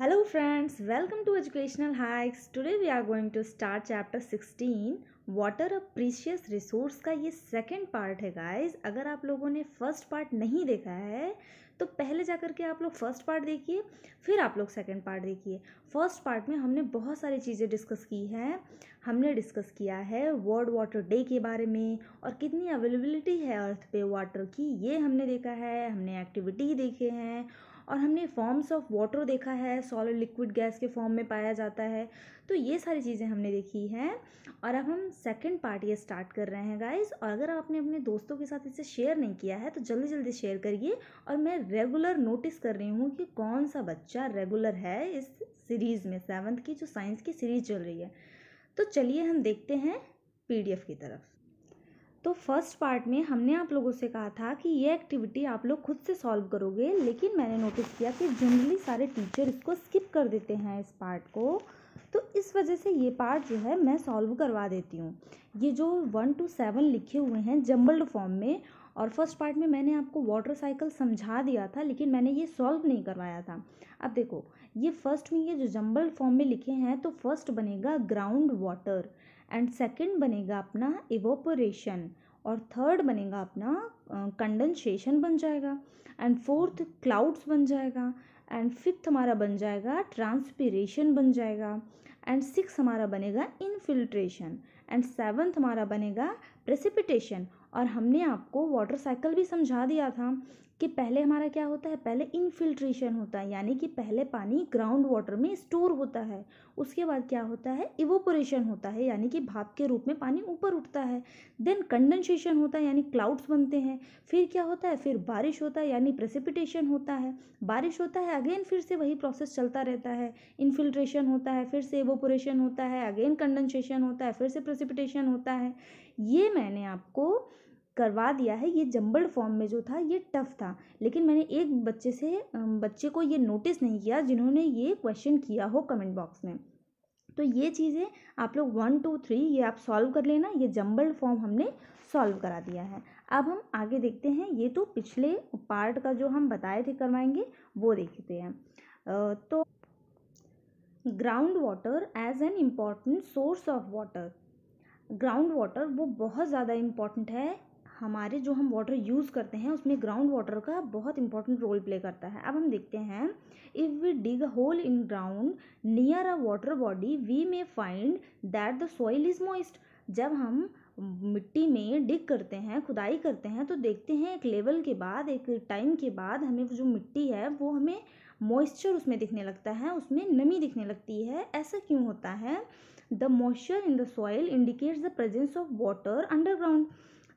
Hello friends welcome to educational hikes Today we are going to start chapter 16, water a precious resource का ये second part है guys अगर आप लोगों ने फर्स्ट पार्ट नहीं देखा है तो पहले जा कर के आप लोग फर्स्ट पार्ट देखिए फिर आप लोग सेकंड पार्ट देखिए फर्स्ट पार्ट में हमने बहुत सारी चीज़ें डिस्कस की हैं हमने डिस्कस किया है वर्ल्ड वाटर डे के बारे में और कितनी अवेलेबिलिटी है अर्थ पे वाटर की ये हमने देखा है हमने एक्टिविटी देखे हैं और हमने फॉर्म्स ऑफ वाटर देखा है सॉलिड लिक्विड गैस के फॉर्म में पाया जाता है तो ये सारी चीज़ें हमने देखी हैं और अब हम सेकंड पार्ट ये स्टार्ट कर रहे हैं गाइस और अगर आपने अपने दोस्तों के साथ इसे शेयर नहीं किया है तो जल्दी जल्दी शेयर करिए और मैं रेगुलर नोटिस कर रही हूँ कि कौन सा बच्चा रेगुलर है इस सीरीज़ में सेवन्थ की जो साइंस की सीरीज चल रही है तो चलिए हम देखते हैं पीडीएफ की तरफ तो फर्स्ट पार्ट में हमने आप लोगों से कहा था कि ये एक्टिविटी आप लोग खुद से सॉल्व करोगे लेकिन मैंने नोटिस किया कि जनरली सारे टीचर इसको स्किप कर देते हैं इस पार्ट को तो इस वजह से ये पार्ट जो है मैं सॉल्व करवा देती हूँ ये जो वन टू सेवन लिखे हुए हैं जम्बल्ड फॉर्म में और फर्स्ट पार्ट में मैंने आपको वाटर साइकिल समझा दिया था लेकिन मैंने ये सॉल्व नहीं करवाया था अब देखो ये फर्स्ट में ये जो जम्बल्ड फॉर्म में लिखे हैं तो फर्स्ट बनेगा ग्राउंड वाटर एंड सेकंड बनेगा अपना इवोपोरेशन और थर्ड बनेगा अपना कंडेंसेशन बन जाएगा एंड फोर्थ क्लाउड्स बन जाएगा एंड फिफ्थ हमारा बन जाएगा ट्रांसपीरेशन बन जाएगा एंड सिक्स हमारा बनेगा इनफिल्ट्रेशन एंड सेवन्थ हमारा बनेगा प्रेसिपिटेशन और हमने आपको वाटर साइकिल भी समझा दिया था कि पहले हमारा क्या होता है पहले इनफिल्ट्रेशन होता है यानी कि पहले पानी ग्राउंड वाटर में स्टोर होता है उसके बाद क्या होता है इवोपोरेशन होता है यानी कि भाप के रूप में पानी ऊपर उठता है देन कंडेंसेशन होता है यानी क्लाउड्स बनते हैं फिर क्या होता है फिर बारिश होता है यानी प्रेसिपिटेशन होता है बारिश होता है अगेन फिर से वही प्रोसेस चलता रहता है इनफिल्ट्रेशन होता है फिर से इवोपोरेशन होता है अगेन कंडेंसेशन होता है फिर से प्रेसिपिटेशन होता है ये मैंने आपको करवा दिया है ये जम्बल फॉर्म में जो था ये टफ था लेकिन मैंने एक बच्चे से बच्चे को ये नोटिस नहीं किया जिन्होंने ये क्वेश्चन किया हो कमेंट बॉक्स में तो ये चीज़ें आप लोग वन टू थ्री ये आप सॉल्व कर लेना ये जम्बल फॉर्म हमने सॉल्व करा दिया है अब हम आगे देखते हैं ये तो पिछले पार्ट का जो हम बताए थे करवाएंगे वो देखते हैं तो ground water as an important source of water ground water वो बहुत ज़्यादा इम्पॉर्टेंट है हमारे जो हम वाटर यूज़ करते हैं उसमें ग्राउंड वाटर का बहुत इंपॉर्टेंट रोल प्ले करता है अब हम देखते हैं if we dig hole in ground near a water body we may find that the soil is moist जब हम मिट्टी में डिग करते हैं खुदाई करते हैं तो देखते हैं एक लेवल के बाद एक टाइम के बाद हमें जो मिट्टी है वो हमें मॉइस्चर उसमें दिखने लगता है उसमें नमी दिखने लगती है ऐसा क्यों होता है the moisture in the soil indicates the presence of water underground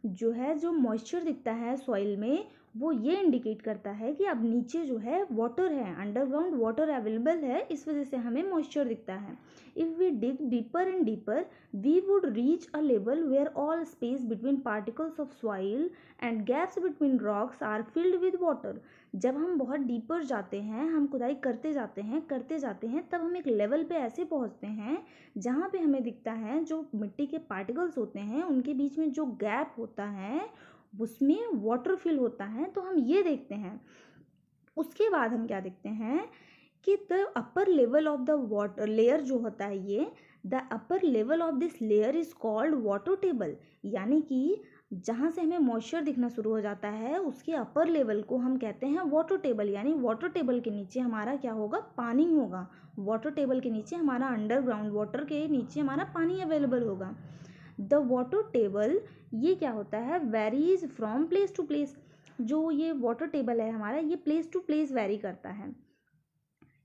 जो है जो मॉइस्चर दिखता है सॉइल में वो ये इंडिकेट करता है कि अब नीचे जो है वाटर है अंडरग्राउंड वाटर अवेलेबल है इस वजह से हमें मॉइस्चर दिखता है if we dig deeper and deeper we would reach a level where all space between particles of soil and gaps between rocks are filled with water जब हम बहुत डीपर जाते हैं हम खुदाई करते जाते हैं करते जाते हैं तब हम एक लेवल पे ऐसे पहुंचते हैं जहाँ पे हमें दिखता है जो मिट्टी के पार्टिकल्स होते हैं उनके बीच में जो गैप होता है उसमें वाटर फिल होता है तो हम ये देखते हैं उसके बाद हम क्या देखते हैं कि the upper level of the water layer जो होता है ये the upper level of this layer is called water table यानी कि जहाँ से हमें मॉइस्चर दिखना शुरू हो जाता है उसके अपर लेवल को हम कहते हैं वाटर टेबल यानी वाटर टेबल के नीचे हमारा क्या होगा पानी होगा वाटर टेबल के नीचे हमारा अंडरग्राउंड वाटर के नीचे हमारा पानी अवेलेबल होगा द वाटर टेबल ये क्या होता है varies from place to place जो ये वाटर टेबल है हमारा ये प्लेस टू प्लेस वेरी करता है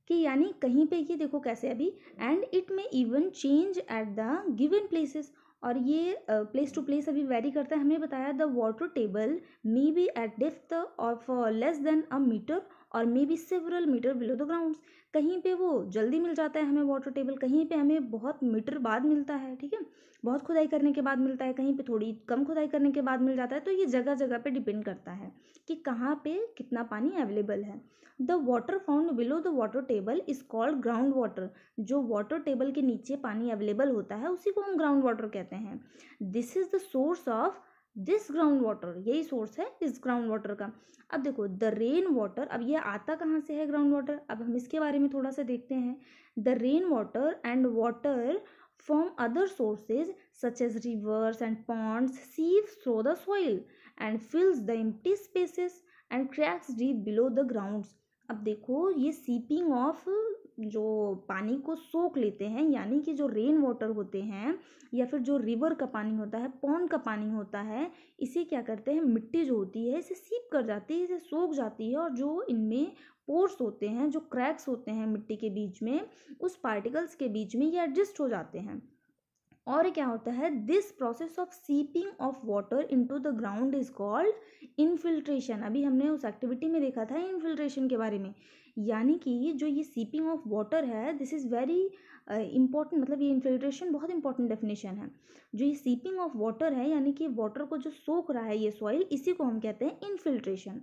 कि यानी कहीं पे ये देखो कैसे अभी and it may even change at the given places और ये प्लेस टू प्लेस अभी वेरी करता है हमने बताया the water table may be at और of less than a metre और may be several metre below the ground कहीं पे वो जल्दी मिल जाता है हमें वाटर टेबल कहीं पे हमें बहुत मीटर बाद मिलता है ठीक है बहुत खुदाई करने के बाद मिलता है कहीं पे थोड़ी कम खुदाई करने के बाद मिल जाता है तो ये जगह जगह पे डिपेंड करता है कि कहाँ पे कितना पानी अवेलेबल है the water found below the water table is called ground water जो वाटर टेबल के नीचे पानी अवेलेबल होता है उसी को हम ग्राउंड वाटर कहते हैं this is the source of this ground water यही सोर्स है इस ग्राउंड वाटर का अब देखो द रेन वाटर अब यह आता कहाँ से है ग्राउंड वाटर अब हम इसके बारे में थोड़ा सा देखते हैं the rainwater and water from other sources such as rivers and ponds सीव through the soil and fills the empty spaces and cracks deep below the ground अब देखो ये सीपिंग ऑफ जो पानी को सोख लेते हैं यानी कि जो रेन वाटर होते हैं या फिर जो रिवर का पानी होता है पौन का पानी होता है इसे क्या करते हैं मिट्टी जो होती है इसे सीप कर जाती है इसे सोख जाती है और जो इनमें पोर्स होते हैं जो क्रैक्स होते हैं मिट्टी के बीच में उस पार्टिकल्स के बीच में ये एडजस्ट हो जाते हैं और क्या होता है this process of seeping of water into the ground is called infiltration अभी हमने उस एक्टिविटी में देखा था इनफिल्ट्रेशन के बारे में यानी कि जो ये सीपिंग ऑफ वाटर है दिस इज़ वेरी इंपॉर्टेंट मतलब ये इन्फिल्ट्रेशन बहुत इंपॉर्टेंट डेफिनेशन है जो ये सीपिंग ऑफ वाटर है यानी कि वाटर को जो सोख रहा है ये सॉइल इसी को हम कहते हैं इनफिल्ट्रेशन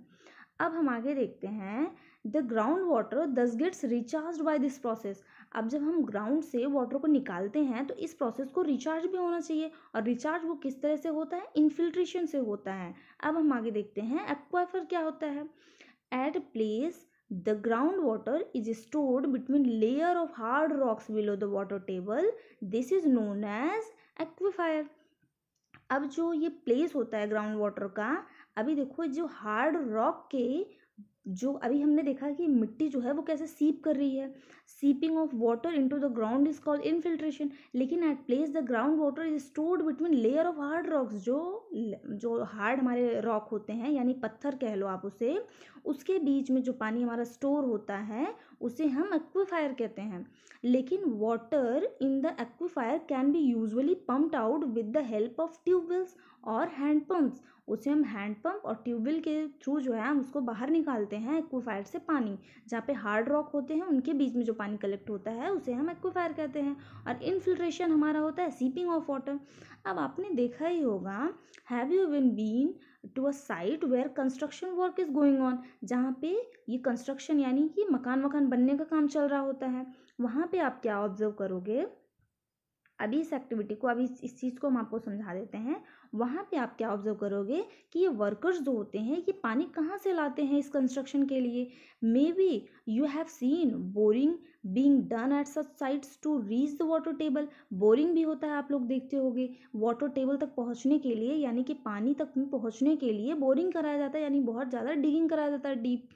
अब हम आगे देखते हैं the ground water thus gets recharge by this process अब जब हम ग्राउंड से वाटर को निकालते हैं तो इस प्रोसेस को रिचार्ज भी होना चाहिए और रिचार्ज वो किस तरह से होता है इनफिल्ट्रेशन से होता है अब हम आगे देखते हैं एक्वाफर क्या होता है at place the ground water is stored between layer of hard rocks below the water table this is known as aquifer अब जो ये प्लेस होता है ग्राउंड वाटर का अभी देखो जो हार्ड रॉक के जो अभी हमने देखा कि मिट्टी जो है वो कैसे सीप कर रही है seeping of water into the ground is called infiltration लेकिन at place the ground water is stored between layer of hard rocks जो जो हार्ड हमारे रॉक होते हैं यानी पत्थर कह लो आप उसे उसके बीच में जो पानी हमारा स्टोर होता है उसे हम एक्वीफायर कहते हैं लेकिन water in the aquifer can be usually pumped out with the help of tubewells और हैंडपम्प्स उसे हम हैंड पंप और ट्यूबवेल के थ्रू जो है हम उसको बाहर निकालते हैं एक्वाफायर से पानी जहाँ पे हार्ड रॉक होते हैं उनके बीच में जो पानी कलेक्ट होता है उसे हम एक्वाफायर कहते हैं और इनफिल्ट्रेशन हमारा होता है सीपिंग ऑफ वाटर अब आपने देखा ही होगा have you been been to a site where construction work is going on जहाँ पे ये कंस्ट्रक्शन यानी कि मकान वकान बनने का काम चल रहा होता है वहाँ पे आप क्या ऑब्जर्व करोगे अभी इस एक्टिविटी को अभी इस चीज़ को हम आपको समझा देते हैं वहाँ पे आप क्या ऑब्जर्व करोगे कि ये वर्कर्स जो होते हैं ये पानी कहाँ से लाते हैं इस कंस्ट्रक्शन के लिए may B you have seen boring being done at such sites to reach the water table boring भी होता है आप लोग देखते हो गए वाटर टेबल तक पहुँचने के लिए यानी कि पानी तक पहुँचने के लिए बोरिंग कराया जाता है यानी बहुत ज़्यादा डिगिंग कराया जाता है डीप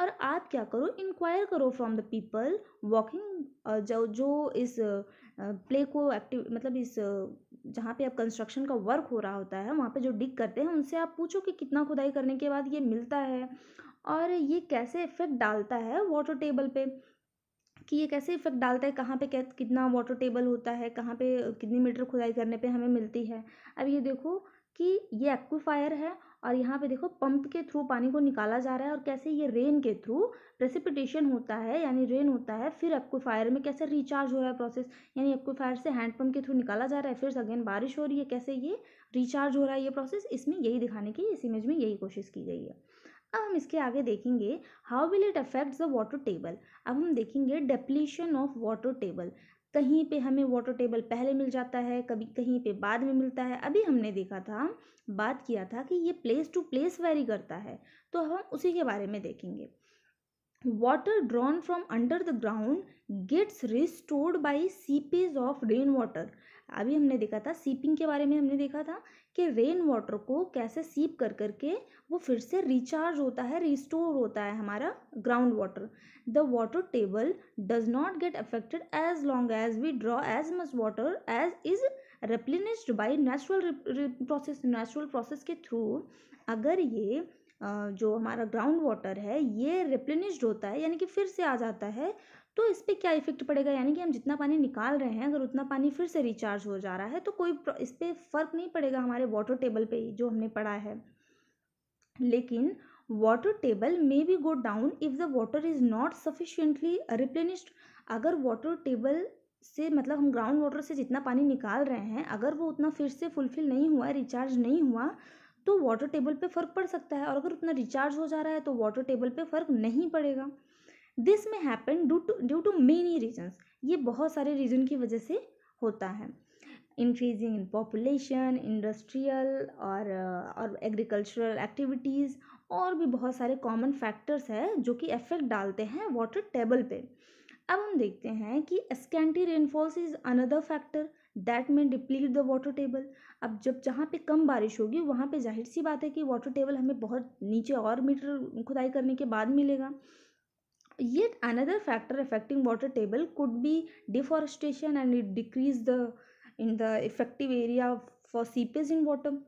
और आप क्या करो इंक्वायर करो फ्रॉम द पीपल वॉकिंग जो जो इस प्ले को एक्टिव मतलब इस जहाँ पे आप कंस्ट्रक्शन का वर्क हो रहा होता है वहाँ पे जो डिग करते हैं उनसे आप पूछो कि कितना खुदाई करने के बाद ये मिलता है और ये कैसे इफ़ेक्ट डालता है वाटर टेबल पे कि ये कैसे इफ़ेक्ट डालता है कहाँ पे कितना वाटर टेबल होता है कहाँ पे कितनी मीटर खुदाई करने पे हमें मिलती है अब ये देखो कि ये एक्वीफायर है और यहाँ पे देखो पंप के थ्रू पानी को निकाला जा रहा है और कैसे ये रेन के थ्रू प्रेसिपिटेशन होता है यानी रेन होता है फिर फायर में कैसे रिचार्ज हो रहा है प्रोसेस यानी फायर से हैंडपम्प के थ्रू निकाला जा रहा है फिर अगेन बारिश हो रही है कैसे ये रिचार्ज हो रहा है ये प्रोसेस इसमें यही दिखाने की इस इमेज में यही कोशिश की गई है अब हम इसके आगे देखेंगे how will it affect the water table अब हम देखेंगे डेप्लीशन ऑफ वाटर टेबल कहीं पे हमें वाटर टेबल पहले मिल जाता है कभी कहीं पे बाद में मिलता है अभी हमने देखा था बात किया था कि ये प्लेस टू प्लेस वेरी करता है तो हम उसी के बारे में देखेंगे water drawn from under the ground gets restored by seepage of rain water अभी हमने देखा था सीपिंग के बारे में हमने देखा था कि रेन वाटर को कैसे सीप कर करके वो फिर से रिचार्ज होता है रिस्टोर होता है हमारा ground water the water table does not get affected as long as we draw as much water as is replenished by natural process natural process के थ्रू अगर ये जो हमारा ग्राउंड वाटर है ये रिप्लेनिश्ड होता है यानी कि फिर से आ जाता है तो इस पर क्या इफेक्ट पड़ेगा यानी कि हम जितना पानी निकाल रहे हैं अगर उतना पानी फिर से रिचार्ज हो जा रहा है तो कोई इस पर फ़र्क नहीं पड़ेगा हमारे वाटर टेबल पे ही जो हमने पढ़ा है लेकिन water table may be go down if the water is not sufficiently replenished अगर वाटर टेबल से मतलब हम ग्राउंड वाटर से जितना पानी निकाल रहे हैं अगर वो उतना फिर से फुलफिल नहीं हुआ रिचार्ज नहीं हुआ तो वाटर टेबल पे फ़र्क पड़ सकता है और अगर उतना रिचार्ज हो जा रहा है तो वाटर टेबल पे फ़र्क नहीं पड़ेगा दिस में happen due to due to many reasons ये बहुत सारे रीजन की वजह से होता है इंक्रीजिंग इन पॉपुलेशन इंडस्ट्रियल और और एग्रीकल्चरल एक्टिविटीज़ और भी बहुत सारे कॉमन फैक्टर्स हैं जो कि इफेक्ट डालते हैं वाटर टेबल पे अब हम देखते हैं कि scanty rainfalls is another factor that mean deplete the water table अब जब जहाँ पे कम बारिश होगी वहाँ पे जाहिर सी बात है कि वाटर टेबल हमें बहुत नीचे और मीटर खुदाई करने के बाद मिलेगा ये another factor affecting water table could be deforestation and it decrease the in the effective area for seepage in water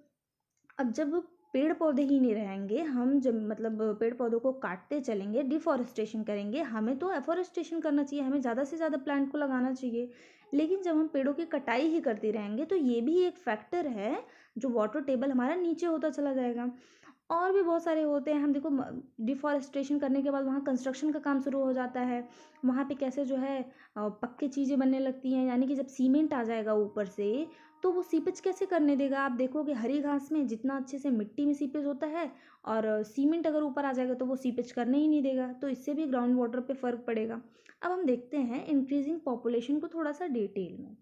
अब जब पेड़ पौधे ही नहीं रहेंगे हम जब मतलब पेड़ पौधों को काटते चलेंगे डिफॉरेस्टेशन करेंगे हमें तो एफॉरेस्टेशन करना चाहिए हमें ज़्यादा से ज़्यादा प्लांट को लगाना चाहिए लेकिन जब हम पेड़ों की कटाई ही करते रहेंगे तो ये भी एक फैक्टर है जो वाटर टेबल हमारा नीचे होता चला जाएगा और भी बहुत सारे होते हैं हम देखो डिफॉरेस्टेशन करने के बाद वहाँ कंस्ट्रक्शन का काम शुरू हो जाता है वहाँ पे कैसे जो है पक्के चीज़ें बनने लगती हैं यानी कि जब सीमेंट आ जाएगा ऊपर से तो वो सीपेज कैसे करने देगा आप देखोगे हरी घास में जितना अच्छे से मिट्टी में सीपेज होता है और सीमेंट अगर ऊपर आ जाएगा तो वो सीपेज करने ही नहीं देगा तो इससे भी ग्राउंड वाटर पे फ़र्क पड़ेगा अब हम देखते हैं इंक्रीजिंग पॉपुलेशन को थोड़ा सा डिटेल में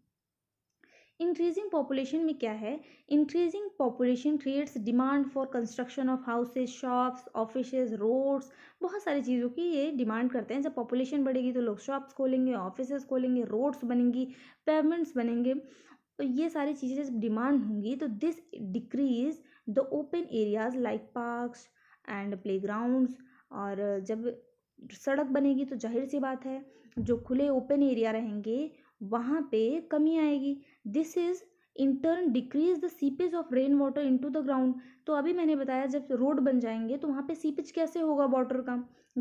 इंक्रीजिंग पॉपुलेशन में क्या है increasing population creates demand for construction of houses shops office roads बहुत सारी चीज़ों की ये डिमांड करते हैं जब पॉपुलेशन बढ़ेगी तो लोग शॉप्स खोलेंगे ऑफिस खोलेंगे रोड्स बनेंगी पेमेंट्स बनेंगे तो ये सारी चीज़ें जब डिमांड होंगी तो this decrease the open areas like parks and playgrounds और जब सड़क बनेगी तो जाहिर सी बात है जो खुले ओपन एरिया रहेंगे वहाँ पे कमी आएगी this is in turn decrease the seepage of rain water into the ground तो अभी मैंने बताया जब रोड बन जाएंगे तो वहाँ पे सीपेज कैसे होगा वाटर का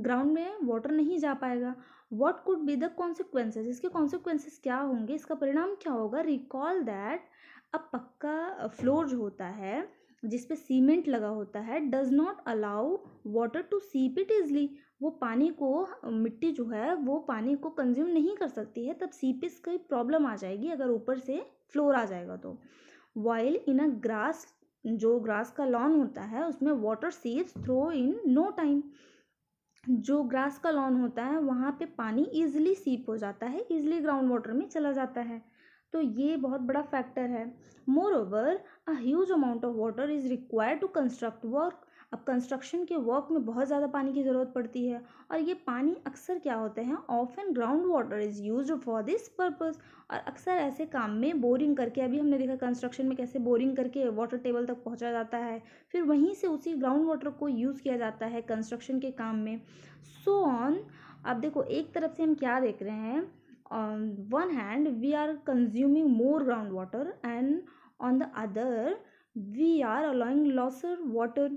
ग्राउंड में वाटर नहीं जा पाएगा what could be the consequences इसके कॉन्सिक्वेंसेज क्या होंगे इसका परिणाम क्या होगा रिकॉल दैट अ पक्का फ्लोर जो होता है जिस पे सीमेंट लगा होता है does not allow water to seep it easily वो पानी को मिट्टी जो है वो पानी को कंज्यूम नहीं कर सकती है तब सीपिस की प्रॉब्लम आ जाएगी अगर ऊपर से फ्लोर आ जाएगा तो वाइल इन अ ग्रास जो ग्रास का लॉन होता है उसमें वाटर सीव्स थ्रो इन नो टाइम जो ग्रास का लॉन होता है वहाँ पे पानी ईजिली सीप हो जाता है ईजिली ग्राउंड वाटर में चला जाता है तो ये बहुत बड़ा फैक्टर है more over a huge amount of water is required to construct work अब कंस्ट्रक्शन के वर्क में बहुत ज़्यादा पानी की ज़रूरत पड़ती है और ये पानी अक्सर क्या होते हैं ऑफ एंड ground water is use for this purpose और अक्सर ऐसे काम में बोरिंग करके अभी हमने देखा कंस्ट्रक्शन में कैसे बोरिंग करके वाटर टेबल तक पहुँचा जाता है फिर वहीं से उसी ग्राउंड वाटर को यूज़ किया जाता है कंस्ट्रक्शन के काम में सो ऑन अब देखो एक तरफ से हम क्या देख रहे हैं one hand we are consuming more ground water and on the other we are allowing lesser water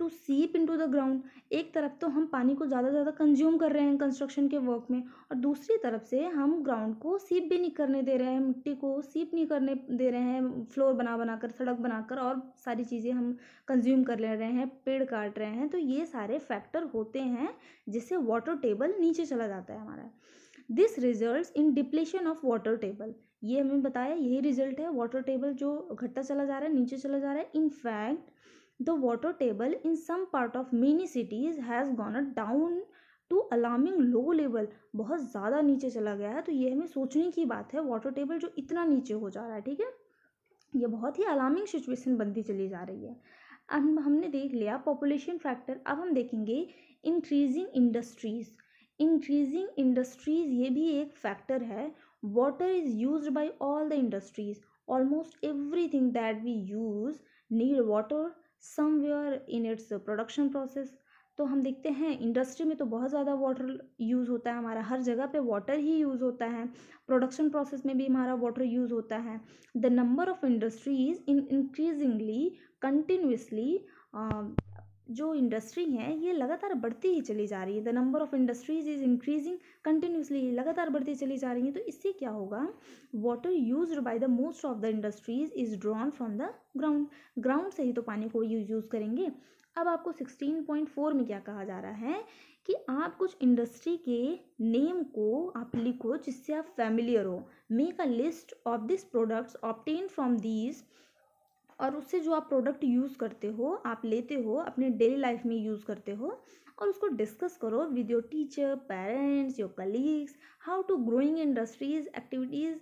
to seep to the ground एक तरफ तो हम पानी को ज़्यादा से ज़्यादा कंज्यूम कर रहे हैं कंस्ट्रक्शन के वर्क में और दूसरी तरफ से हम ग्राउंड को सीप भी नहीं करने दे रहे हैं मिट्टी को सीप नहीं करने दे रहे हैं फ्लोर बना बनाकर सड़क बनाकर और सारी चीज़ें हम कंज्यूम कर ले रहे हैं पेड़ काट रहे हैं तो ये सारे फैक्टर होते हैं जिससे वाटर टेबल नीचे चला जाता है हमारा this result in depletion of water table ये हमें बताया यही रिजल्ट है वाटर टेबल जो घटता चला जा रहा है नीचे चला जा रहा है in fact the water table in some part of many cities has gone down to alarming low level बहुत ज़्यादा नीचे चला गया है तो ये हमें सोचने की बात है वाटर टेबल जो इतना नीचे हो जा रहा है ठीक है ये बहुत ही अलार्मिंग सिचुएशन बनती चली जा रही है अब हमने देख लिया पॉपुलेशन फैक्टर अब हम देखेंगे इंक्रीजिंग इंडस्ट्रीज़ इंक्रीजिंग इंडस्ट्रीज़ ये भी एक फैक्टर है water is use by all the industries almost everything that we use need water somewhere in its production process तो हम देखते हैं इंडस्ट्री में तो बहुत ज़्यादा वाटर यूज़ होता है हमारा हर जगह पे वाटर ही यूज़ होता है प्रोडक्शन प्रोसेस में भी हमारा वाटर यूज़ होता है the number of industries in increasingly continuously जो इंडस्ट्री हैं ये लगातार बढ़ती ही चली जा रही है the number of industries is increasing continuously लगातार बढ़ती चली जा रही है तो इससे क्या होगा water use by the most of the industries is drawn from the ground ground से ही तो पानी को यूज यूज़ करेंगे अब आपको सिक्सटीन पॉइंट फोर में क्या कहा जा रहा है कि आप कुछ इंडस्ट्री के नेम को आप लिखो जिससे आप फैमिलियर हो make a list of this products obtain from these और उससे जो आप प्रोडक्ट यूज़ करते हो आप लेते हो अपने डेली लाइफ में यूज़ करते हो और उसको डिस्कस करो with your teacher parents your colleagues how to growing industries activities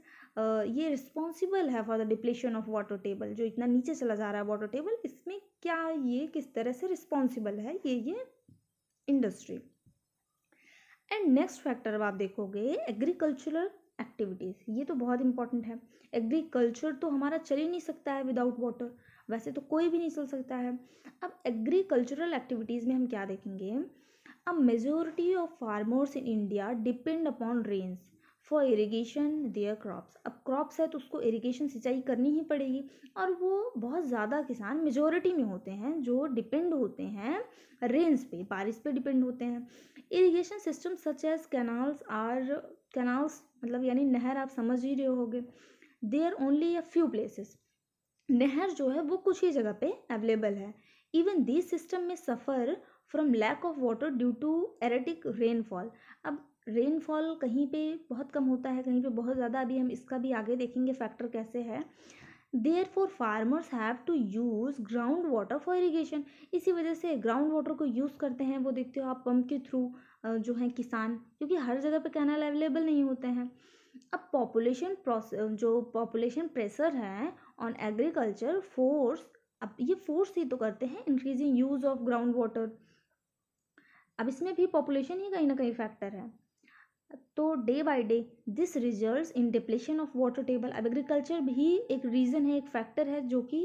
ये रिस्पॉन्सिबल है for the depletion of water table जो इतना नीचे चला जा रहा है वाटर टेबल इसमें क्या ये किस तरह से रिस्पॉन्सिबल है ये ये इंडस्ट्री एंड नेक्स्ट फैक्टर आप देखोगे एग्रीकल्चरल एक्टिविटीज़ ये तो बहुत इंपॉर्टेंट है एग्रीकल्चर तो हमारा चल ही नहीं सकता है विदाउट वाटर वैसे तो कोई भी नहीं चल सकता है अब एग्रीकल्चरल एक्टिविटीज़ में हम क्या देखेंगे अब majority of farmers in India depend upon rains for irrigation their crops अब क्रॉप्स है तो उसको इरीगेशन सिंचाई करनी ही पड़ेगी और वो बहुत ज़्यादा किसान मेजोरिटी में होते हैं जो डिपेंड होते हैं रेन्स पे बारिश पे डिपेंड होते हैं irrigation system such as canals are canals मतलब यानी नहर आप समझ ही रहे होगे there only a few places नहर जो है वो कुछ ही जगह पे अवेलेबल है इवन दिस सिस्टम में suffer from lack of water due to erratic rainfall अब रेनफॉल कहीं पे बहुत कम होता है कहीं पे बहुत ज़्यादा अभी हम इसका भी आगे देखेंगे फैक्टर कैसे है therefore farmers have to use ground water for irrigation इसी वजह से ग्राउंड वाटर को यूज़ करते हैं वो देखते हो आप पंप के थ्रू जो हैं किसान क्योंकि हर जगह पे कैनल अवेलेबल नहीं होते हैं अब पॉपुलेशन जो पॉपुलेशन प्रेशर है ऑन एग्रीकल्चर फोर्स अब ये फोर्स ही तो करते हैं increasing use of ground water अब इसमें भी पॉपुलेशन ही कहीं ना कहीं फैक्टर है तो day by day this results in depletion of water table अब एग्रीकल्चर भी एक रीज़न है एक फैक्टर है जो कि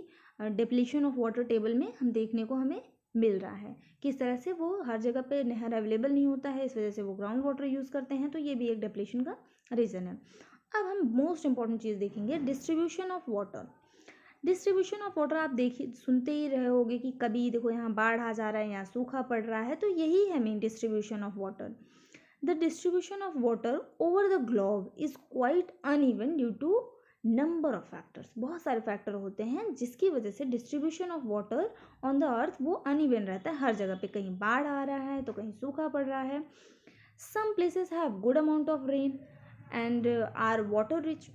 डिप्लेशन ऑफ वाटर टेबल में हम देखने को हमें मिल रहा है किस तरह से वो हर जगह पे नहर अवेलेबल नहीं होता है इस वजह से वो ग्राउंड वाटर यूज़ करते हैं तो ये भी एक डिप्लेशन का रीज़न है अब हम मोस्ट इंपॉर्टेंट चीज़ देखेंगे distribution of water distribution of water आप देखिए सुनते ही रहे होगे कि कभी देखो यहाँ बाढ़ आ जा रहा है यहाँ सूखा पड़ रहा है तो यही है main distribution of water the distribution of water over the globe is quite uneven due to number of factors बहुत सारे फैक्टर होते हैं जिसकी वजह से distribution of water on the earth वो अनइवन रहता है हर जगह पे कहीं बाढ़ आ रहा है तो कहीं सूखा पड़ रहा है some places have good amount of rain and are water rich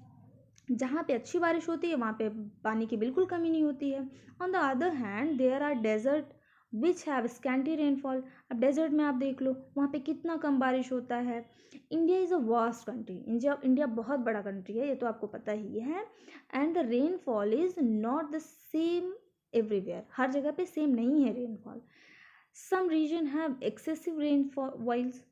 जहाँ पे अच्छी बारिश होती है वहाँ पे पानी की बिल्कुल कमी नहीं होती है on the other hand there are desert which have scanty rainfall अब डेजर्ट में आप देख लो वहाँ पे कितना कम बारिश होता है India is a vast country India India बहुत बड़ा कंट्री है ये तो आपको पता ही है and the rainfall is not the same everywhere हर जगह पे सेम नहीं है rainfall some region have excessive rainfall whiles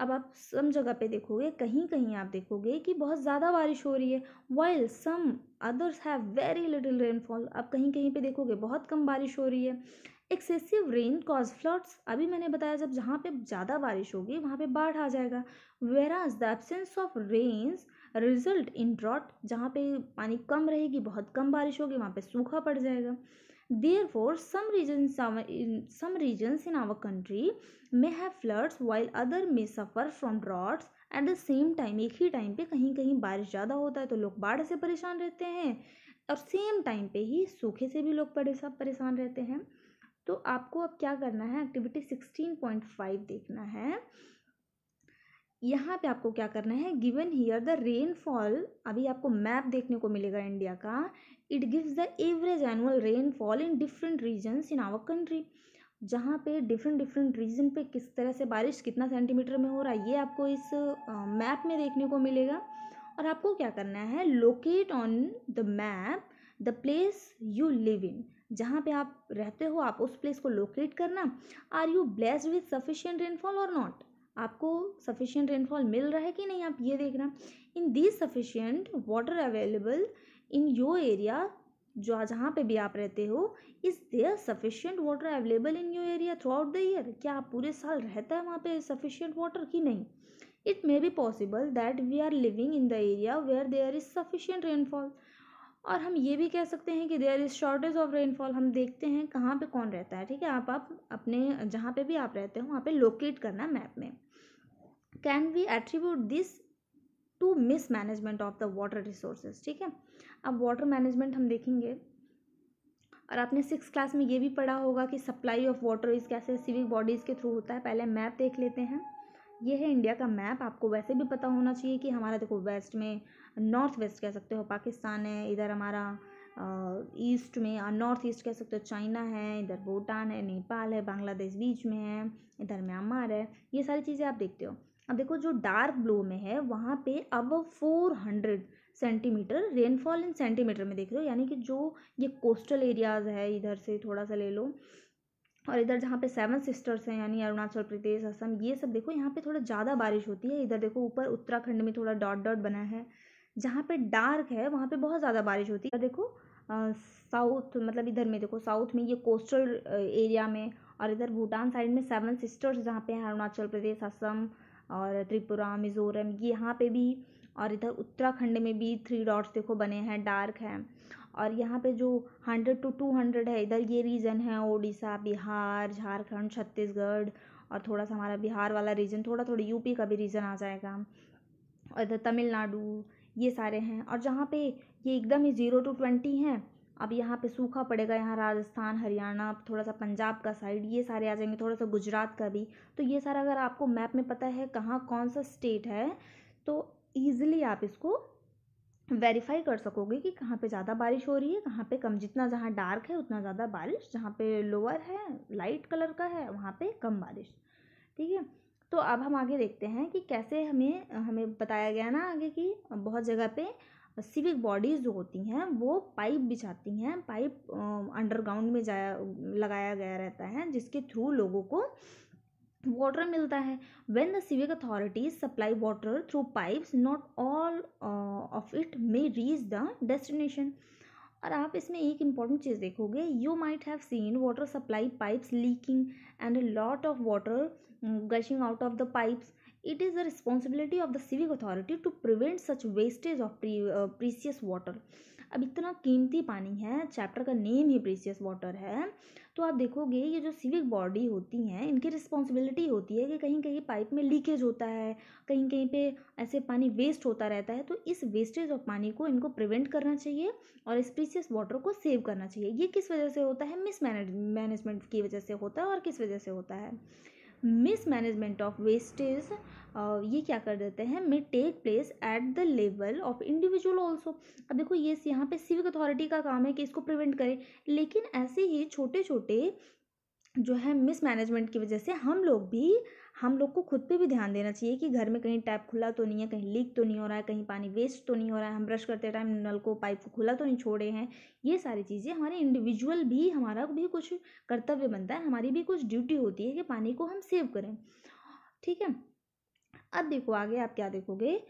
अब आप सम जगह पे देखोगे कहीं कहीं आप देखोगे कि बहुत ज़्यादा बारिश हो रही है while some others have very little rainfall आप कहीं कहीं पे देखोगे बहुत कम बारिश हो रही है एक्सेसिव रेन कॉज फ्लड्स अभी मैंने बताया जब जहाँ पे ज़्यादा बारिश होगी वहाँ पे बाढ़ आ जाएगा whereas the absence of rains result in drought जहाँ पे पानी कम रहेगी बहुत कम बारिश होगी वहाँ पे सूखा पड़ जाएगा therefore some region some regions in our country may have floods while other may suffer from droughts at the same time एक ही टाइम पे कहीं कहीं बारिश ज़्यादा होता है तो लोग बाढ़ से परेशान रहते हैं और सेम टाइम पे ही सूखे से भी लोग परेशान रहते हैं तो आपको अब क्या करना है एक्टिविटी सिक्सटीन पॉइंट फाइव देखना है यहाँ पे आपको क्या करना है गिवन हियर द रेनफॉल अभी आपको मैप देखने को मिलेगा इंडिया का it gives the average annual rainfall in different regions in our country जहाँ पे डिफरेंट डिफरेंट रीजन पे किस तरह से बारिश कितना सेंटीमीटर में हो रहा है ये आपको इस मैप में देखने को मिलेगा और आपको क्या करना है locate on the map the place you live in जहाँ पे आप रहते हो आप उस प्लेस को लोकेट करना are you blessed with sufficient rainfall or not आपको सफिशियंट रेनफॉल मिल रहा है कि नहीं आप ये देखना in this sufficient water available in your area जो जहाँ पे भी आप रहते हो is there sufficient water available in your area throughout the year क्या आप पूरे साल रहता है वहाँ पे सफिशियंट वाटर कि नहीं it may be possible that we are living in the area where there is sufficient rainfall और हम ये भी कह सकते हैं कि there is shortage of rainfall हम देखते हैं कहाँ पे कौन रहता है ठीक है आप आप अपने जहाँ पे भी आप रहते हो वहाँ पे लोकेट करना मैप में can we attribute this to mismanagement of the water resources ठीक है अब वाटर मैनेजमेंट हम देखेंगे और आपने सिक्स क्लास में ये भी पढ़ा होगा कि सप्लाई ऑफ वाटर इज़ कैसे सिविक बॉडीज़ के थ्रू होता है पहले मैप देख लेते हैं ये है इंडिया का मैप आपको वैसे भी पता होना चाहिए कि हमारा देखो वेस्ट में नॉर्थ वेस्ट कह सकते हो पाकिस्तान है इधर हमारा ईस्ट में नॉर्थ ईस्ट कह सकते हो चाइना है इधर भूटान है नेपाल है बांग्लादेश बीच में है इधर म्यांमार है ये सारी चीज़ें आप देखते हो अब देखो जो डार्क ब्लू में है वहाँ पे अब four hundred centimetre rainfall in centimetre में देख रहे हो यानी कि जो ये कोस्टल एरियाज़ है इधर से थोड़ा सा ले लो और इधर जहाँ पे सेवन सिस्टर्स हैं यानी अरुणाचल प्रदेश असम ये सब देखो यहाँ पे थोड़ा ज़्यादा बारिश होती है इधर देखो ऊपर उत्तराखंड में थोड़ा डॉट डॉट बना है जहाँ पे डार्क है वहाँ पे बहुत ज़्यादा बारिश होती है देखो साउथ मतलब इधर में देखो साउथ में ये कोस्टल एरिया में और इधर भूटान साइड में सेवन सिस्टर्स जहाँ पे हैं अरुणाचल प्रदेश असम और त्रिपुरा मिजोरम यहाँ पे भी और इधर उत्तराखंड में भी थ्री डॉट्स देखो बने हैं डार्क हैं और यहाँ पे जो हंड्रेड टू टू हंड्रेड है इधर ये रीजन है ओडिशा बिहार झारखंड छत्तीसगढ़ और थोड़ा सा हमारा बिहार वाला रीजन थोड़ा थोड़ा यूपी का भी रीजन आ जाएगा और इधर तमिलनाडु ये सारे हैं और जहाँ पे ये एकदम ही ज़ीरो टू ट्वेंटी हैं अब यहाँ पे सूखा पड़ेगा यहाँ राजस्थान हरियाणा थोड़ा सा पंजाब का साइड ये सारे आ जाएंगे थोड़ा सा गुजरात का भी तो ये सारा अगर आपको मैप में पता है कहाँ कौन सा स्टेट है तो ईज़िली आप इसको वेरीफाई कर सकोगे कि कहाँ पे ज़्यादा बारिश हो रही है कहाँ पे कम जितना जहाँ डार्क है उतना ज़्यादा बारिश जहाँ पे लोअर है लाइट कलर का है वहाँ पे कम बारिश ठीक है तो अब हम आगे देखते हैं कि कैसे हमें हमें बताया गया ना आगे कि बहुत जगह पे सिविक बॉडीज़ जो होती हैं वो पाइप बिछाती हैं पाइप अंडरग्राउंड में जाया लगाया गया रहता है जिसके थ्रू लोगों को वाटर मिलता है when the civic authorities supply water through pipe not all of it may reach the destination और आप इसमें एक इम्पॉर्टेंट चीज़ देखोगे you might have seen water supply pipes leaking and lot of water gushing out of the pipes it is the responsibility of the civic authority to prevent such wastage of precious water अब इतना कीमती पानी है chapter का name ही precious water है तो आप देखोगे ये जो सिविक बॉडी होती हैं इनकी रिस्पॉन्सिबिलिटी होती है कि कहीं कहीं पाइप में लीकेज होता है कहीं कहीं पे ऐसे पानी वेस्ट होता रहता है तो इस वेस्टेज ऑफ पानी को इनको प्रिवेंट करना चाहिए और इस प्रीसियस वाटर को सेव करना चाहिए ये किस वजह से होता है मिस मैनेजमेंट की वजह से होता है और किस वजह से होता है मिसमैनेजमेंट ऑफ वेस्टेज ये क्या कर देते हैं may take place at the level of individual also अब देखो ये यहाँ पे सिविक अथॉरिटी का काम है कि इसको प्रिवेंट करें लेकिन ऐसे ही छोटे छोटे जो है मिसमैनेजमेंट की वजह से हम लोग भी हम लोग को खुद पे भी ध्यान देना चाहिए कि घर में कहीं टैप खुला तो नहीं है कहीं लीक तो नहीं हो रहा है कहीं पानी वेस्ट तो नहीं हो रहा है हम ब्रश करते टाइम नल को पाइप को खुला तो नहीं छोड़े हैं ये सारी चीज़ें हमारे इंडिविजुअल भी हमारा भी कुछ कर्तव्य बनता है हमारी भी कुछ ड्यूटी होती है कि पानी को हम सेव करें ठीक है अब देखो आगे आप क्या देखोगे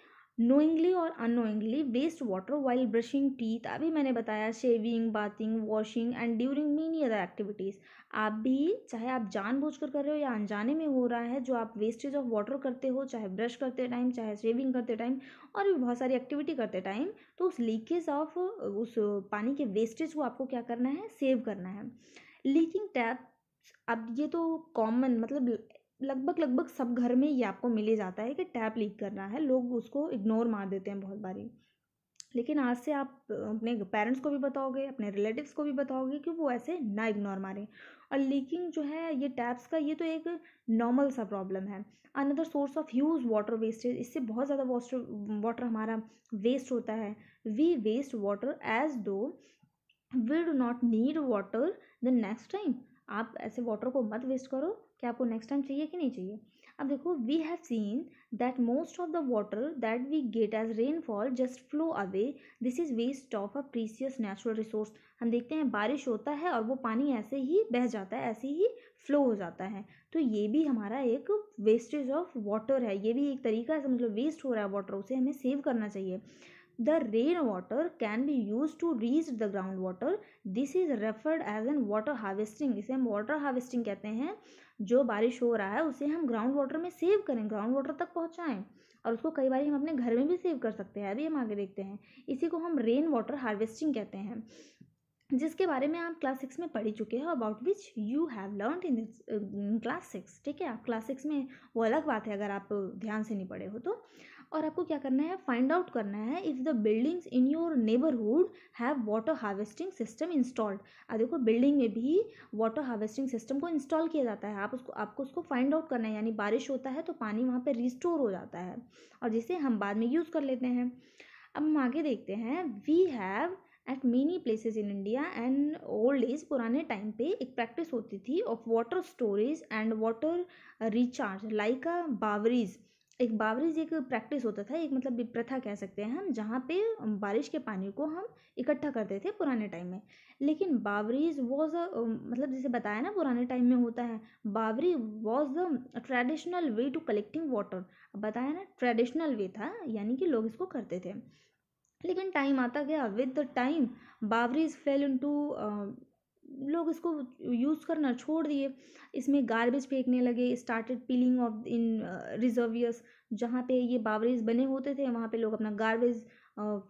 नोइंगली और unknowingly waste water while brushing teeth अभी मैंने बताया shaving bathing washing and during many other activities आप भी चाहे आप जानबूझकर कर रहे हो या अनजाने में हो रहा है जो आप वेस्टेज ऑफ वाटर करते हो चाहे ब्रश करते टाइम चाहे शेविंग करते टाइम और भी बहुत सारी एक्टिविटी करते टाइम तो उस लीकेज ऑफ उस पानी के वेस्टेज को आपको क्या करना है सेव करना है लीकिंग टैप अब ये तो कॉमन मतलब लगभग लगभग सब घर में ये आपको मिल ही जाता है कि टैप लीक कर रहा है लोग उसको इग्नोर मार देते हैं बहुत बारी लेकिन आज से आप अपने पेरेंट्स को भी बताओगे अपने रिलेटिव्स को भी बताओगे कि वो ऐसे ना इग्नोर मारें और लीकिंग जो है ये टैप्स का ये तो एक नॉर्मल सा प्रॉब्लम है another source of huge water wastage इससे बहुत ज़्यादा वाटर वाटर हमारा वेस्ट होता है we waste water as though we do not need water the next time आप ऐसे वाटर को मत वेस्ट करो कि आपको नेक्स्ट टाइम चाहिए कि नहीं चाहिए अब देखो we have seen that most of the water that we get as rainfall just flow away this is waste of a precious natural resource हम देखते हैं बारिश होता है और वो पानी ऐसे ही बह जाता है ऐसे ही फ्लो हो जाता है तो ये भी हमारा एक वेस्टेज ऑफ वाटर है ये भी एक तरीका है समझ लो वेस्ट हो रहा है वाटर उसे हमें सेव करना चाहिए the can can be used to reach the water This is referred as an water harvesting. इसे हम water harvesting कहते हैं जो बारिश हो रहा है उसे हम ग्राउंड वाटर में सेव करें ग्राउंड वाटर तक पहुँचाएँ और उसको कई बार हम अपने घर में भी सेव कर सकते हैं अभी हम आगे देखते हैं इसी को हम रेन वाटर हार्वेस्टिंग कहते हैं जिसके बारे में आप क्लास सिक्स में पढ़ी चुके हो about which you have learn in class six ठीक है आप क्लास सिक्स में वो अलग बात है अगर आप ध्यान से नहीं पढ़े हो तो और आपको क्या करना है फाइंड आउट करना है if the buildings in your neighbourhood have water harvesting system installed आ देखो बिल्डिंग में भी वाटर हार्वेस्टिंग सिस्टम को इंस्टॉल किया जाता है आप उसको आपको उसको फाइंड आउट करना है यानी बारिश होता है तो पानी वहाँ पर रिस्टोर हो जाता है और जिसे हम बाद में यूज़ कर लेते हैं अब हम आगे देखते हैं we have at many places in India and old age पुराने टाइम पे एक प्रैक्टिस होती थी of water storage and water recharge like a bawris एक बावरीज एक प्रैक्टिस होता था एक मतलब प्रथा कह सकते हैं हम जहाँ पे बारिश के पानी को हम इकट्ठा करते थे पुराने टाइम में लेकिन बावरीज वॉज मतलब जैसे बताया ना पुराने टाइम में होता है bawri was the traditional way to collecting water बताया ना ट्रेडिशनल वे था यानी कि लोग इसको करते थे लेकिन टाइम आता गया with the time bawris fell into लोग इसको यूज़ करना छोड़ दिए इसमें गार्बेज फेंकने लगे started peeling off in reservoirs जहाँ पे ये बावरीज बने होते थे वहाँ पे लोग अपना गार्बेज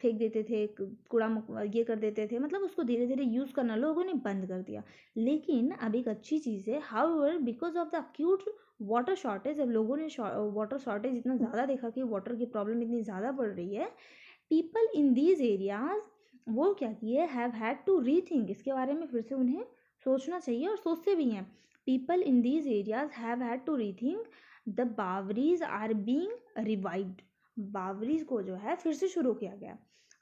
फेंक देते थे कूड़ा ये कर देते थे मतलब उसको धीरे धीरे यूज़ करना लोगों ने बंद कर दिया लेकिन अब एक अच्छी चीज़ है however because of the acute water shortage अब लोगों ने वाटर शॉर्टेज इतना हम्म। ज़्यादा देखा कि वाटर की प्रॉब्लम इतनी ज़्यादा बढ़ रही है पीपल इन दीज एरियाज वो क्या किए have had to rethink इसके बारे में फिर से उन्हें सोचना चाहिए और सोचते भी हैं people in these areas have had to rethink the bawris are being revived bawris को जो है फिर से शुरू किया गया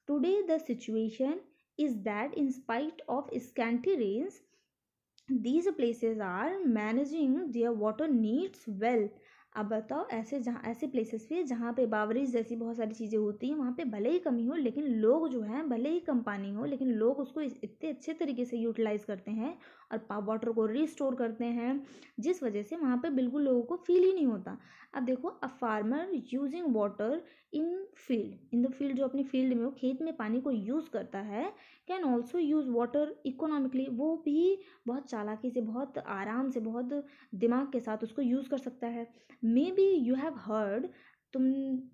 today the situation is that in spite of scanty rains these places are managing their water needs well आप बताओ ऐसे जहाँ ऐसे प्लेसेस पे जहाँ पे बावरीज जैसी बहुत सारी चीज़ें होती हैं वहाँ पे भले ही कमी हो लेकिन लोग जो हैं भले ही कम पानी हो लेकिन लोग उसको इतने अच्छे तरीके से यूटिलाइज़ करते हैं और वाटर को रिस्टोर करते हैं जिस वजह से वहाँ पे बिल्कुल लोगों को फील ही नहीं होता अब देखो a farmer using water in field in the field जो अपनी फील्ड में वो खेत में पानी को यूज़ करता है can also use water economically वो भी बहुत चालाकी से बहुत आराम से बहुत दिमाग के साथ उसको यूज़ कर सकता है may be you have heard तुम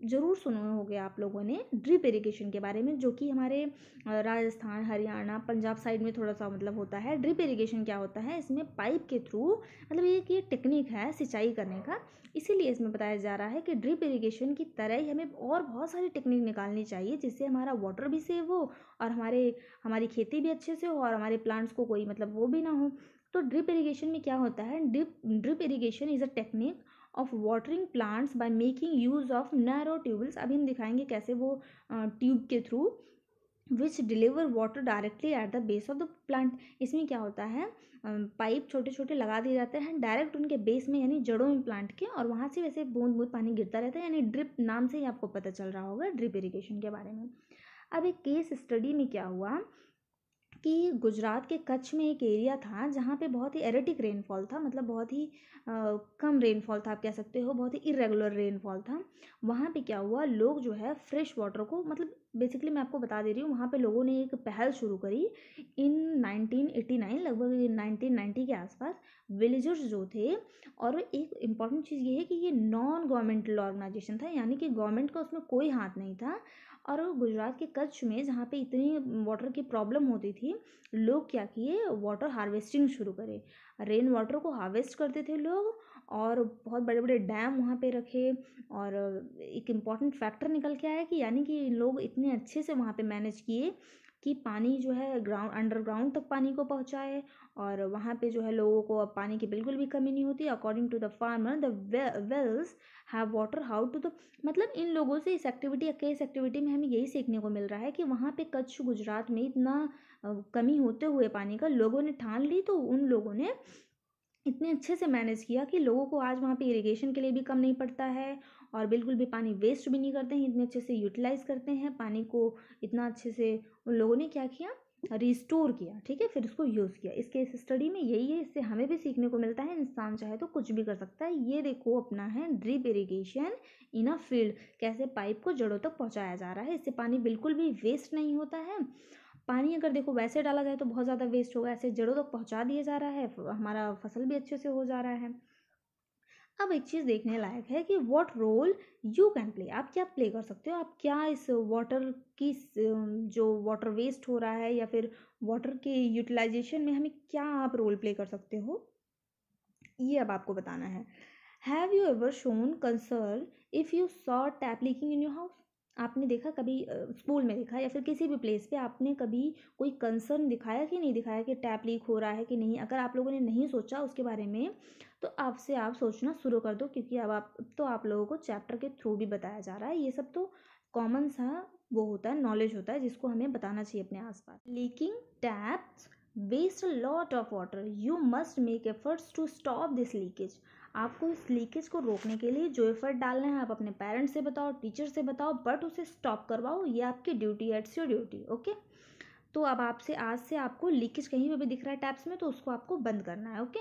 जरूर सुनो होगे आप लोगों ने ड्रिप इरिगेशन के बारे में जो कि हमारे राजस्थान हरियाणा पंजाब साइड में थोड़ा सा मतलब होता है ड्रिप इरिगेशन क्या होता है इसमें पाइप के थ्रू मतलब एक ये टेक्निक है सिंचाई करने का इसीलिए इसमें बताया जा रहा है कि ड्रिप इरिगेशन की तरह ही हमें और बहुत सारी टेक्निक निकालनी चाहिए जिससे हमारा वाटर भी सेव हो और हमारे हमारी खेती भी अच्छे से हो और हमारे प्लांट्स को कोई मतलब वो भी ना हो तो ड्रिप इरीगेशन में क्या होता है drip drip irrigation is a technique of watering plants by making use of narrow tubules अभी हम दिखाएंगे कैसे वो ट्यूब के through which deliver water directly at the base of the plant इसमें क्या होता है पाइप छोटे छोटे लगा दिए जाते हैं डायरेक्ट उनके बेस में यानी जड़ों में प्लांट के और वहाँ से वैसे बूंद बूंद पानी गिरता रहता है यानी ड्रिप नाम से ही आपको पता चल रहा होगा ड्रिप इरीगेशन के बारे में अब एक केस स्टडी में क्या हुआ कि गुजरात के कच्छ में एक एरिया था जहाँ पे बहुत ही एरेटिक रेनफॉल था मतलब बहुत ही आ, कम रेनफॉल था आप कह सकते हो बहुत ही इरेगुलर रेनफॉल था वहाँ पे क्या हुआ लोग जो है फ्रेश वाटर को मतलब बेसिकली मैं आपको बता दे रही हूँ वहाँ पे लोगों ने एक पहल शुरू करी इन 1989 लगभग 1990 के आसपास विलेजर्स जो थे और एक इम्पॉर्टेंट चीज़ ये है कि ये नॉन गवर्नमेंटल ऑर्गेनाइजेशन था यानी कि गवर्नमेंट का उसमें कोई हाथ नहीं था और गुजरात के कच्छ में जहाँ पे इतनी वाटर की प्रॉब्लम होती थी लोग क्या किए वाटर हार्वेस्टिंग शुरू करे रेन वाटर को हार्वेस्ट करते थे लोग और बहुत बड़े बड़े डैम वहाँ पे रखे और एक इम्पॉर्टेंट फैक्टर निकल के आया कि यानी कि लोग इतने अच्छे से वहाँ पे मैनेज किए कि पानी जो है ग्राउंड अंडरग्राउंड तक पानी को पहुँचाए और वहाँ पे जो है लोगों को अब पानी की बिल्कुल भी कमी नहीं होती according to the farmer the wells have water how to the मतलब इन लोगों से इस एक्टिविटी के इस एक्टिविटी में हमें यही सीखने को मिल रहा है कि वहाँ पे कच्छ गुजरात में इतना कमी होते हुए पानी का लोगों ने ठान ली तो उन लोगों ने इतने अच्छे से मैनेज किया कि लोगों को आज वहाँ पे इरिगेशन के लिए भी कम नहीं पड़ता है और बिल्कुल भी पानी वेस्ट भी नहीं करते हैं इतने अच्छे से यूटिलाइज़ करते हैं पानी को इतना अच्छे से उन लोगों ने क्या किया रिस्टोर किया ठीक है फिर उसको यूज़ किया इसके इस स्टडी में यही है इससे हमें भी सीखने को मिलता है इंसान चाहे तो कुछ भी कर सकता है ये देखो अपना है drip irrigation in a field कैसे पाइप को जड़ों तक पहुँचाया जा रहा है इससे पानी बिल्कुल भी वेस्ट नहीं होता है पानी अगर देखो वैसे डाला जाए तो बहुत ज़्यादा वेस्ट होगा ऐसे जड़ों तक तो पहुँचा दिया जा रहा है हमारा फसल भी अच्छे से हो जा रहा है अब एक चीज़ देखने लायक है कि what role you can play आप क्या प्ले कर सकते हो आप क्या इस वाटर की जो वाटर वेस्ट हो रहा है या फिर वाटर के यूटिलाइजेशन में हमें क्या आप रोल प्ले कर सकते हो ये अब आपको बताना है have you ever shown concern if you saw tap leaking in your house आपने देखा कभी स्कूल में देखा या फिर किसी भी प्लेस पे आपने कभी कोई कंसर्न दिखाया कि नहीं दिखाया कि टैप लीक हो रहा है कि नहीं अगर आप लोगों ने नहीं सोचा उसके बारे में तो आपसे आप सोचना शुरू कर दो क्योंकि अब आप तो आप लोगों को चैप्टर के थ्रू भी बताया जा रहा है ये सब तो कॉमन सा वो होता है नॉलेज होता है जिसको हमें बताना चाहिए अपने पास leaking taps waste lot of water you must make efforts to stop this leakage आपको इस लीकेज को रोकने के लिए जो एफर्ट डालना है आप अपने पेरेंट्स से बताओ टीचर से बताओ बट उसे स्टॉप करवाओ ये आपकी duty it's your duty okay तो अब आपसे आज से आपको लीकेज कहीं पर भी दिख रहा है टैप्स में तो उसको आपको बंद करना है okay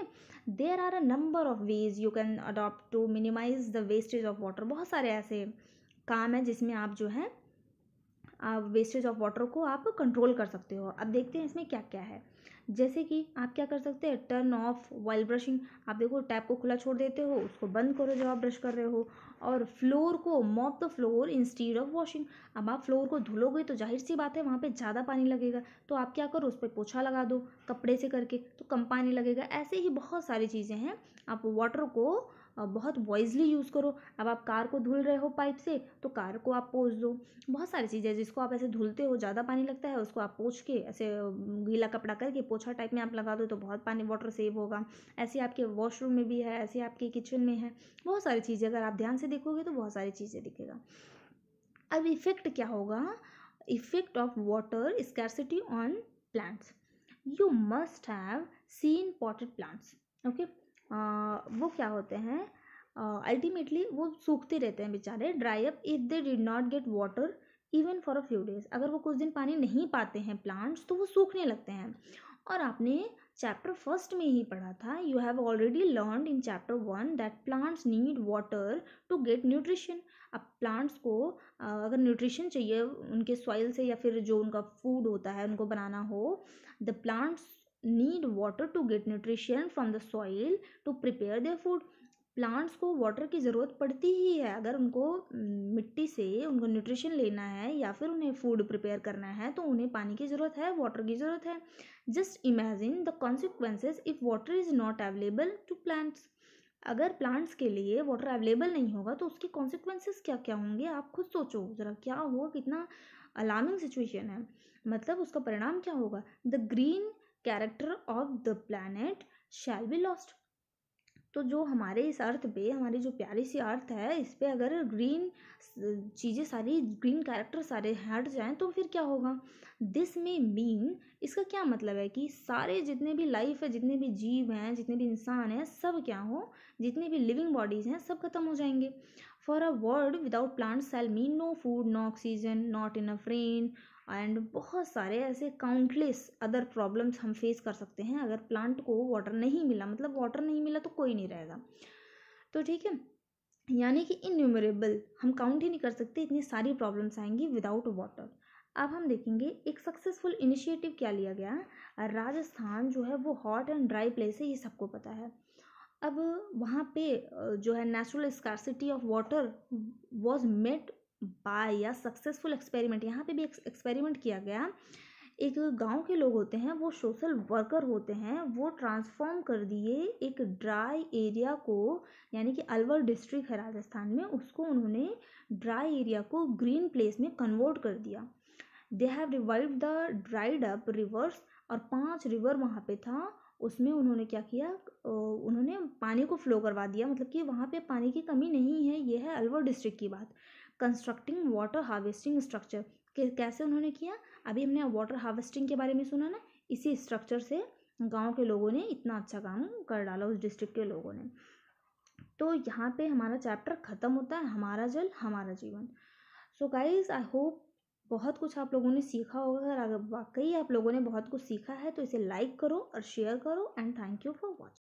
there are a number of ways you can adopt to minimise the wastage of water बहुत सारे ऐसे काम है जिसमें आप जो है वेस्टेज ऑफ वाटर को आप कंट्रोल कर सकते हो अब देखते हैं इसमें क्या क्या है जैसे कि आप क्या कर सकते हैं टर्न ऑफ वाइल ब्रशिंग आप देखो टैप को खुला छोड़ देते हो उसको बंद करो जब आप ब्रश कर रहे हो और फ्लोर को mop the floor instead of washing अब आप फ्लोर को धुलोगे तो जाहिर सी बात है वहाँ पे ज़्यादा पानी लगेगा तो आप क्या करो उस पर पोछा लगा दो कपड़े से करके तो कम पानी लगेगा ऐसे ही बहुत सारी चीज़ें हैं आप वाटर को बहुत वॉइजली यूज़ करो अब आप कार को धुल रहे हो पाइप से तो कार को आप पोछ दो बहुत सारी चीज़ें जिसको आप ऐसे धुलते हो ज़्यादा पानी लगता है उसको आप पोछ के ऐसे गीला कपड़ा करके पोछा टाइप में आप लगा दो तो बहुत पानी वाटर सेव होगा ऐसे आपके वॉशरूम में भी है ऐसे आपके किचन में है बहुत सारी चीज़ें अगर आप ध्यान से देखोगे तो बहुत सारी चीज़ें दिखेगा अब इफ़ेक्ट क्या होगा effect of water scarcity on plants you must have seen potted plants okay वो क्या होते हैं अल्टीमेटली वो सूखते रहते हैं बेचारे dry up if they did not get water even for a few days अगर वो कुछ दिन पानी नहीं पाते हैं प्लांट्स तो वो सूखने लगते हैं और आपने चैप्टर फर्स्ट में ही पढ़ा था you have already learn in chapter one that plants need water to get nutrition अब प्लांट्स को अगर न्यूट्रिशन चाहिए उनके सॉइल से या फिर जो उनका फूड होता है उनको बनाना हो the plants need water to get nutrition from the soil to prepare their food plants को वाटर की ज़रूरत पड़ती ही है अगर उनको मिट्टी से उनको न्यूट्रिशन लेना है या फिर उन्हें फूड प्रिपेयर करना है तो उन्हें पानी की ज़रूरत है वाटर की ज़रूरत है just imagine the consequences if water is not available to plants अगर प्लांट्स के लिए वाटर अवेलेबल नहीं होगा तो उसके कॉन्सिक्वेंसेस क्या क्या होंगे आप खुद सोचो ज़रा क्या होगा कितना अलार्मिंग सिचुएशन है मतलब उसका परिणाम क्या होगा the green character of the planet shall be lost तो जो हमारे इस अर्थ पे हमारी जो प्यारी सी अर्थ है इस पर अगर ग्रीन चीज़ें सारी ग्रीन कैरेक्टर सारे हट जाएं तो फिर क्या होगा दिस में मीन इसका क्या मतलब है कि सारे जितने भी लाइफ है जितने भी जीव हैं जितने भी इंसान हैं सब क्या हो जितने भी लिविंग बॉडीज़ हैं सब खत्म हो जाएंगे for a world without plant shall mean no food no oxygen not in a friend and बहुत सारे ऐसे काउंटलेस अदर प्रॉब्लम्स हम फेस कर सकते हैं अगर प्लांट को वाटर नहीं मिला मतलब वाटर नहीं मिला तो कोई नहीं रहेगा तो ठीक है यानी कि इन्यूमरेबल हम काउंट ही नहीं कर सकते इतनी सारी प्रॉब्लम्स आएंगी विदाउट वाटर अब हम देखेंगे एक सक्सेसफुल इनिशिएटिव क्या लिया गया राजस्थान जो है वो हॉट एंड ड्राई प्लेस है ये सबको पता है अब वहाँ पे जो है natural scarcity of water was met by या सक्सेसफुल एक्सपेरिमेंट यहाँ पे भी एक्सपेरिमेंट किया गया एक गांव के लोग होते हैं वो सोशल वर्कर होते हैं वो ट्रांसफॉर्म कर दिए एक ड्राई एरिया को यानी कि अलवर डिस्ट्रिक्ट है राजस्थान में उसको उन्होंने ड्राई एरिया को ग्रीन प्लेस में कन्वर्ट कर दिया they have revive the dried up rivers और पांच रिवर वहाँ पे था उसमें उन्होंने क्या किया उन्होंने पानी को फ्लो करवा दिया मतलब कि वहाँ पे पानी की कमी नहीं है ये है अलवर डिस्ट्रिक्ट की बात कंस्ट्रक्टिंग वाटर हार्वेस्टिंग स्ट्रक्चर कैसे उन्होंने किया अभी हमने वाटर हार्वेस्टिंग के बारे में सुना ना इसी स्ट्रक्चर से गांव के लोगों ने इतना अच्छा काम कर डाला उस डिस्ट्रिक्ट के लोगों ने तो यहाँ पे हमारा चैप्टर ख़त्म होता है हमारा जल हमारा जीवन सो गाइज आई होप बहुत कुछ आप लोगों ने सीखा होगा अगर वाकई आप लोगों ने बहुत कुछ सीखा है तो इसे लाइक करो और शेयर करो and thank you for watching